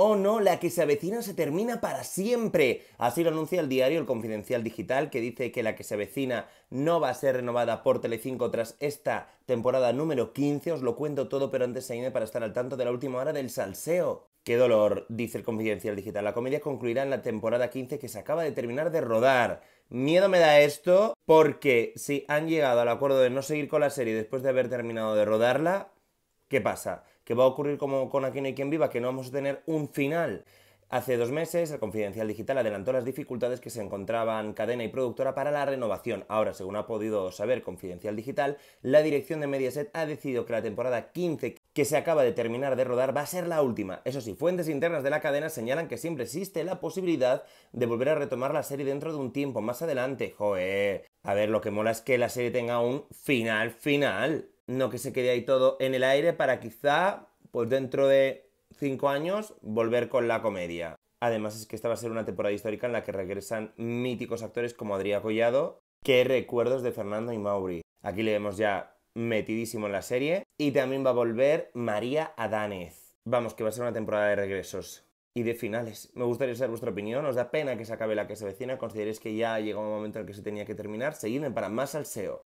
Oh no, la que se avecina se termina para siempre. Así lo anuncia el diario El Confidencial Digital, que dice que la que se avecina no va a ser renovada por Telecinco tras esta temporada número 15. Os lo cuento todo, pero antes se seguidme para estar al tanto de la última hora del salseo. Qué dolor, dice el Confidencial Digital. La comedia concluirá en la temporada 15 que se acaba de terminar de rodar. Miedo me da esto porque si han llegado al acuerdo de no seguir con la serie después de haber terminado de rodarla, ¿qué pasa? que va a ocurrir como con Aquí no hay quien viva, que no vamos a tener un final. Hace dos meses, el Confidencial Digital adelantó las dificultades que se encontraban cadena y productora para la renovación. Ahora, según ha podido saber Confidencial Digital, la dirección de Mediaset ha decidido que la temporada 15 que se acaba de terminar de rodar va a ser la última. Eso sí, fuentes internas de la cadena señalan que siempre existe la posibilidad de volver a retomar la serie dentro de un tiempo más adelante. Joder. A ver, lo que mola es que la serie tenga un final final no que se quede ahí todo en el aire para quizá, pues dentro de cinco años, volver con la comedia. Además es que esta va a ser una temporada histórica en la que regresan míticos actores como Adrián Collado, ¡Qué recuerdos de Fernando y Mauri. Aquí le vemos ya metidísimo en la serie. Y también va a volver María Adánez. Vamos, que va a ser una temporada de regresos y de finales. Me gustaría saber vuestra opinión. ¿Os da pena que se acabe la que se vecina? consideréis que ya llegó un momento en el que se tenía que terminar? Seguidme para más alceo